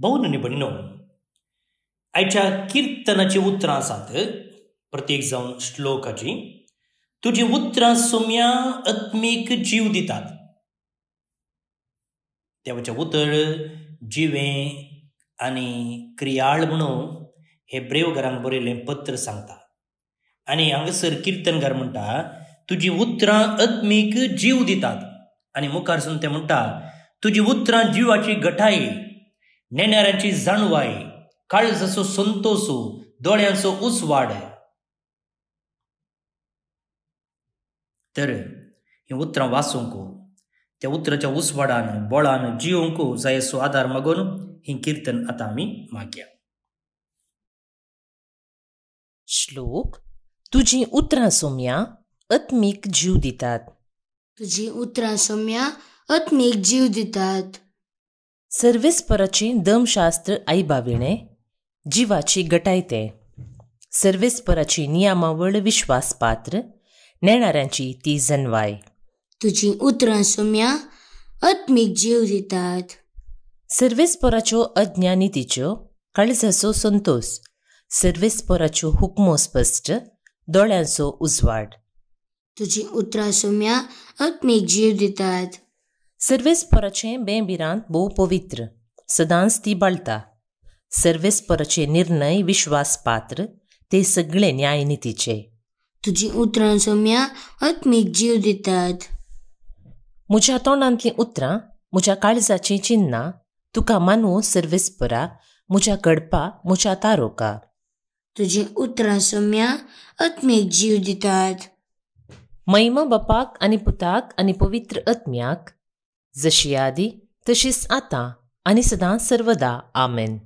बौन निबणीनो आयच्या कीर्तनाची उतरां आसात प्रत्येक जावन श्लोकाची तुझी उतरां सोम्या आत्मीक जीव दितात तेव्हा उतर जिवे आणि क्रियाळ म्हणून हे ब्रेवघरांक बरयलें पत्र सांगता आणि हांगासर घर म्हणटा तुजी उतरां आत्मीक जीव दितात आणि मुखारसून ते म्हणटा तुजी उतरां जिवाची गठाई नेणाऱ्यांची जाणवाय काळ जसो संतोषो डोळ्यांचो ऊस वाढ तर ही उतरां वाचूंक त्या उतराच्या उसवाडान बळान जिवंक जायसो आधार मागून ही कीर्तन आता आम्ही मागया श्लोक तुझी उतरां सोम्या अत्मीक जीव दितात तुझी उतरां सोम्या अत्मीक जीव दितात सर्वेस्पराची दमशास्त्र ऐबाविणे जिवाची गटायते सर्वेस्पराची नियमावळ विश्वास पात्र नेणाऱ्यांची ती जनवाय तुजी उतरां सोम्या आत्मिक जीव दितात सर्वेस्पराच्यो अज्ञानितीच्यो काळजाचो संतोष सर्वेस्पराच्यो हुकमो स्पश्ट दोळ्यांचो उजवाड तुजी उतरां सोम्या आत्मिक जीव दितात Servesc părăceen भोव पवित्र सदांच ती बळता सर्वेस्पराचे निर्णय विश्वास पात्र ते सगळे न्यायनितीचे तुजी उतरां सोम्या जीव दितात म्हज्या तोंडांतलीं उतरां म्हज्या काळजाचीं चिन्नां तुका मानू सर्वेस्परा म्हज्या घडपा म्हज्या तारोका तुजी उतरां सोम्या जीव दितात मैमा बापाक आनी पुताक आनी पवित्र आत्म्याक जशी आधी तशीच आता आणि सदा सर्वदा आमेन